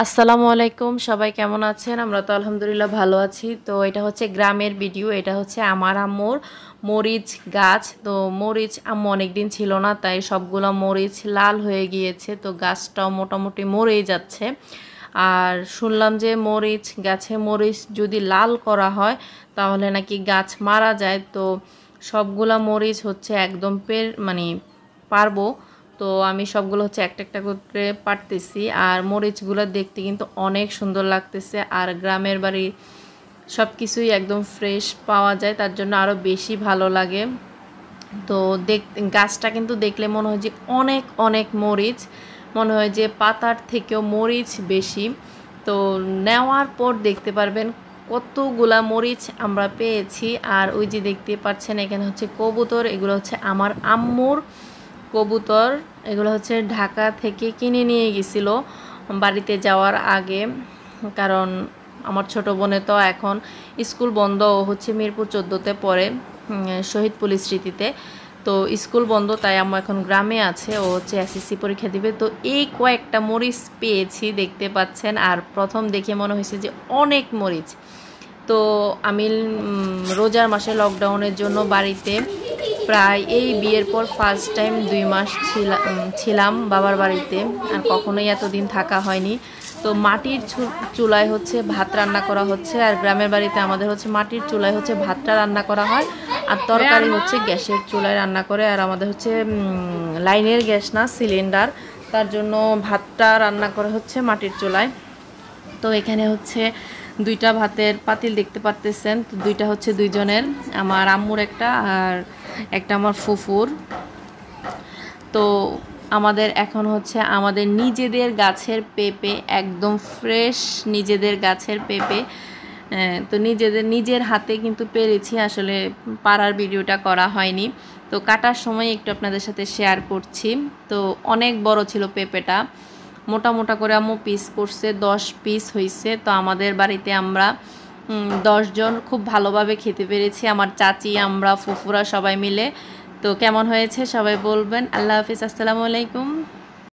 আসসালামু আলাইকুম সবাই কেমন আছেন আমরা তো আলহামদুলিল্লাহ ভালো আছি তো এটা হচ্ছে গ্রামের ভিডিও এটা হচ্ছে আমার আম্মুর মরিচ গাছ তো মরিচ আম্মু অনেকদিন ছিল না তাই সবগুলো মরিচ লাল হয়ে গিয়েছে তো গাছটাও মোটামুটি মরেই যাচ্ছে আর শুনলাম যে মরিচ গাছে মরিচ যদি লাল করা হয় তাহলে নাকি গাছ মারা যায় তো সবগুলো মরিচ হচ্ছে একদম পের মানে পারবো তো আমি সবগুলো হচ্ছে একটা একটা করে পারতেছি আর মরিচগুলো দেখতে কিন্তু অনেক সুন্দর লাগতেছে আর গ্রামের বাড়ি সব কিছুই একদম ফ্রেশ পাওয়া যায় তার জন্য আরও বেশি ভালো লাগে তো দেখ গাছটা কিন্তু দেখলে মনে হয় যে অনেক অনেক মরিচ মনে হয় যে পাতার থেকেও মরিচ বেশি তো নেওয়ার পর দেখতে পারবেন কতগুলা মরিচ আমরা পেয়েছি আর ওই যে দেখতে পাচ্ছেন এখানে হচ্ছে কবুতর এগুলো হচ্ছে আমার আম্মুর কবুতর এগুলো হচ্ছে ঢাকা থেকে কিনে নিয়ে গেছিল বাড়িতে যাওয়ার আগে কারণ আমার ছোট বোনে তো এখন স্কুল বন্ধ হচ্ছে মিরপুর চোদ্দোতে পড়ে শহীদ পুলিশ স্মৃতিতে তো স্কুল বন্ধ তাই আমার এখন গ্রামে আছে ও হচ্ছে এসএসসি পরীক্ষা দিবে তো এই কয়েকটা মরিচ পেয়েছি দেখতে পাচ্ছেন আর প্রথম দেখে মনে হয়েছে যে অনেক মরিচ তো আমি রোজার মাসে লকডাউনের জন্য বাড়িতে প্রায় এই বিয়ের পর ফার্স্ট টাইম দুই মাস ছিলাম বাবার বাড়িতে আর কখনোই এতদিন থাকা হয়নি তো মাটির চুলায় হচ্ছে ভাত রান্না করা হচ্ছে আর গ্রামের বাড়িতে আমাদের হচ্ছে মাটির চুলায় হচ্ছে ভাতটা রান্না করা হয় আর তরকারি হচ্ছে গ্যাসের চুলায় রান্না করে আর আমাদের হচ্ছে লাইনের গ্যাস না সিলিন্ডার তার জন্য ভাতটা রান্না করা হচ্ছে মাটির চুলায় তো এখানে হচ্ছে দুইটা ভাতের পাতিল দেখতে পারতেছেন তো দুইটা হচ্ছে দুইজনের আমার আম্মুর একটা আর একটা আমার ফুফুর তো আমাদের এখন হচ্ছে আমাদের নিজেদের গাছের পেঁপে একদম ফ্রেশ নিজেদের গাছের পেঁপে তো নিজেদের নিজের হাতে কিন্তু পেরেছি আসলে পাড়ার ভিডিওটা করা হয়নি তো কাটার সময় একটু আপনাদের সাথে শেয়ার করছি তো অনেক বড় ছিল পেঁপেটা মোটা মোটা করে আমি পিস করছে দশ পিস হয়েছে তো আমাদের বাড়িতে আমরা দশজন খুব ভালোভাবে খেতে পেরেছি আমার চাচি আমরা ফুফুরা সবাই মিলে তো কেমন হয়েছে সবাই বলবেন আল্লাহ হাফিজ আসসালামু আলাইকুম